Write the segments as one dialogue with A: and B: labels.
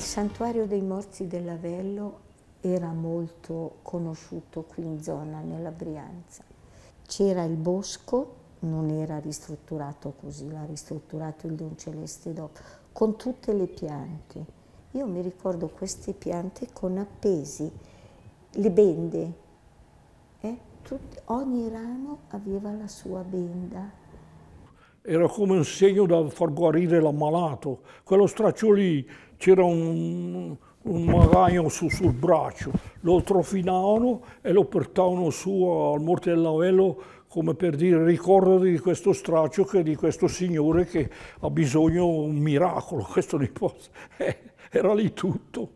A: Il santuario dei morti dell'Avello era molto conosciuto qui in zona, nella Brianza. C'era il bosco, non era ristrutturato così, l'ha ristrutturato il Don Celeste dopo, con tutte le piante. Io mi ricordo queste piante con appesi, le bende. Eh? Tut ogni ramo aveva la sua benda
B: era come un segno da far guarire l'ammalato. Quello straccio lì c'era un, un magaio su, sul braccio, lo trofinavano e lo portavano su al Morte del Lavello come per dire ricordo di questo straccio, che, di questo signore che ha bisogno di un miracolo, questo riposo. Eh, era lì tutto.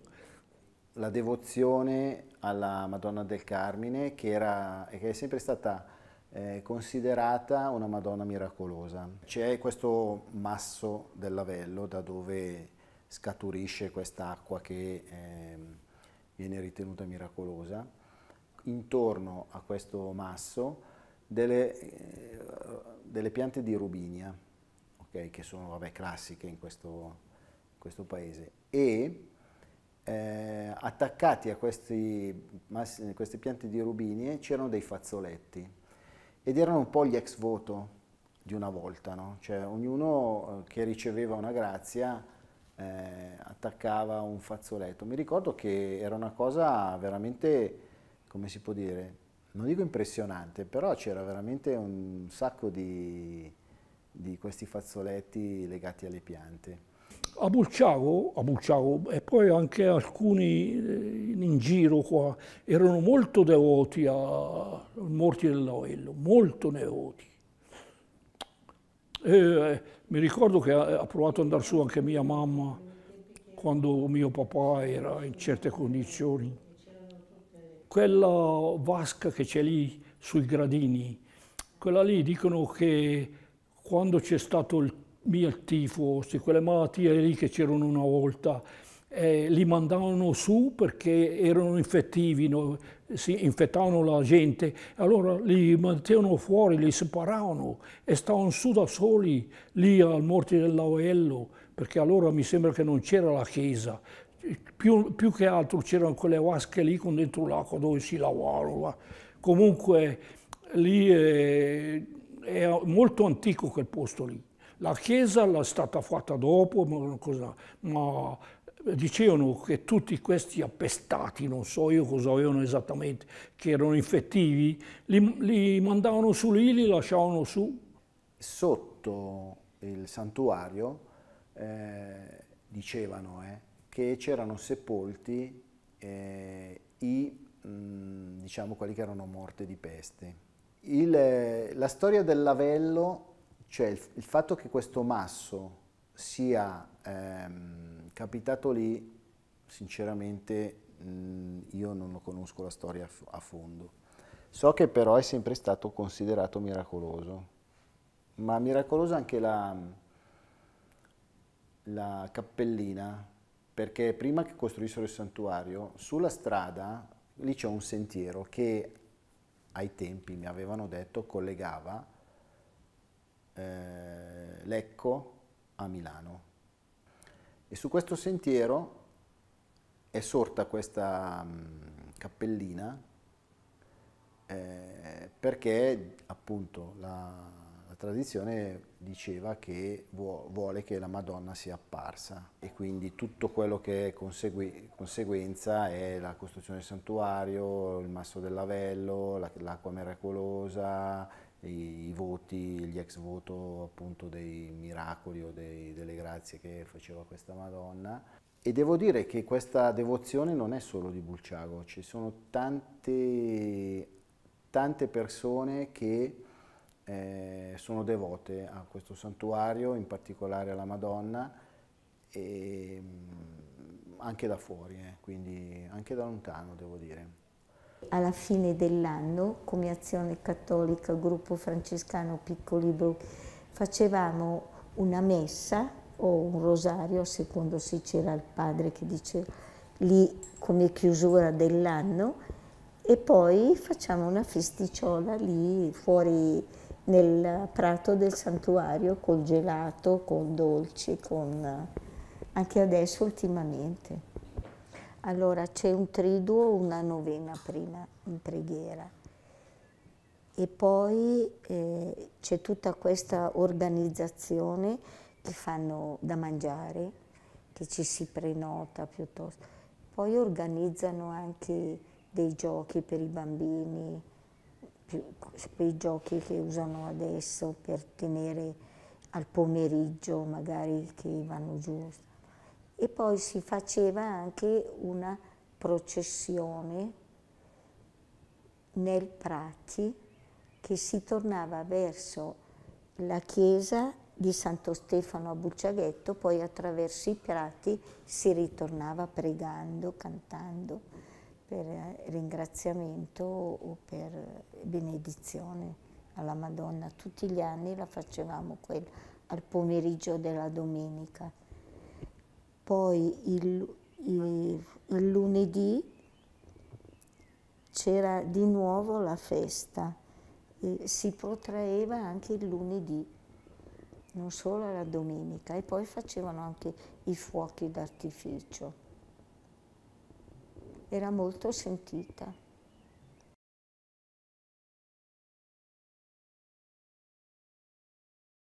C: La devozione alla Madonna del Carmine, che, era, che è sempre stata eh, considerata una Madonna miracolosa. C'è questo masso del lavello da dove scaturisce quest'acqua che eh, viene ritenuta miracolosa. Intorno a questo masso delle, eh, delle piante di rubinia, okay, che sono vabbè, classiche in questo, in questo paese, e eh, attaccati a questi, queste piante di rubinie c'erano dei fazzoletti ed erano un po' gli ex voto di una volta, no? cioè ognuno eh, che riceveva una grazia eh, attaccava un fazzoletto. Mi ricordo che era una cosa veramente, come si può dire, non dico impressionante, però c'era veramente un sacco di, di questi fazzoletti legati alle piante
B: a Bulciago, a Bulciago, e poi anche alcuni eh, in giro qua erano molto devoti al Morti dell'Oello, molto devoti. E eh, mi ricordo che ha provato ad andare su anche mia mamma quando mio papà era in certe condizioni. Quella vasca che c'è lì sui gradini, quella lì dicono che quando c'è stato il mia il tifosi, quelle malattie lì che c'erano una volta, eh, li mandavano su perché erano infettivi, no? si infettavano la gente, allora li mettevano fuori, li separavano e stavano su da soli lì al morte del perché allora mi sembra che non c'era la chiesa, più, più che altro c'erano quelle vasche lì con dentro l'acqua dove si lavavano. Là. Comunque lì è, è molto antico quel posto lì. La Chiesa l'è stata fatta dopo, ma, cosa, ma dicevano che tutti questi appestati, non so io cosa avevano esattamente, che erano infettivi, li, li mandavano su lì, li lasciavano su. Sotto il
C: santuario eh, dicevano eh, che c'erano sepolti eh, i, mh, mm, diciamo, quelli che erano morti di peste. Il, eh, la storia del lavello cioè il, il fatto che questo masso sia ehm, capitato lì, sinceramente mh, mm, io non lo conosco la storia a, a fondo. So che però è sempre stato considerato miracoloso, ma miracolosa anche la, la cappellina, perché prima che costruissero il santuario, sulla strada lì c'è un sentiero che ai tempi mi avevano detto collegava eh, Lecco a Milano. E su questo sentiero è sorta questa mh, mm, cappellina eh, perché appunto la, la, tradizione diceva che vuo, vuole che la Madonna sia apparsa e quindi tutto quello che è consegui, conseguenza è la costruzione del santuario, il masso dell'avello, l'acqua la, miracolosa, i, i voti, gli ex voto appunto dei miracoli o dei, delle grazie che faceva questa Madonna. E devo dire che questa devozione non è solo di Bulciago, ci sono tante, tante persone che eh, sono devote a questo santuario, in particolare alla Madonna, e, mm, anche da fuori, eh, quindi anche da lontano devo dire
A: alla fine dell'anno, come Azione Cattolica, Gruppo Francescano Piccoli Bru, facevamo una messa o un rosario, secondo se c'era il padre che diceva, lì come chiusura dell'anno, e poi facciamo una festicciola lì fuori nel prato del santuario col gelato, con dolci, con... anche adesso ultimamente. Allora c'è un triduo, una novena prima in preghiera e poi eh, c'è tutta questa organizzazione che fanno da mangiare, che ci si prenota piuttosto. Poi organizzano anche dei giochi per i bambini, più, quei giochi che usano adesso per tenere al pomeriggio magari che vanno giù e poi si faceva anche una processione nel Prati che si tornava verso la chiesa di Santo Stefano a Bucciaghetto, poi attraverso i prati si ritornava pregando, cantando per eh, ringraziamento o per benedizione alla Madonna. Tutti gli anni la facevamo quella, al pomeriggio della domenica poi il, il, il lunedì c'era di nuovo la festa, e si protraeva anche il lunedì, non solo la domenica, e poi facevano anche i fuochi d'artificio. Era molto sentita.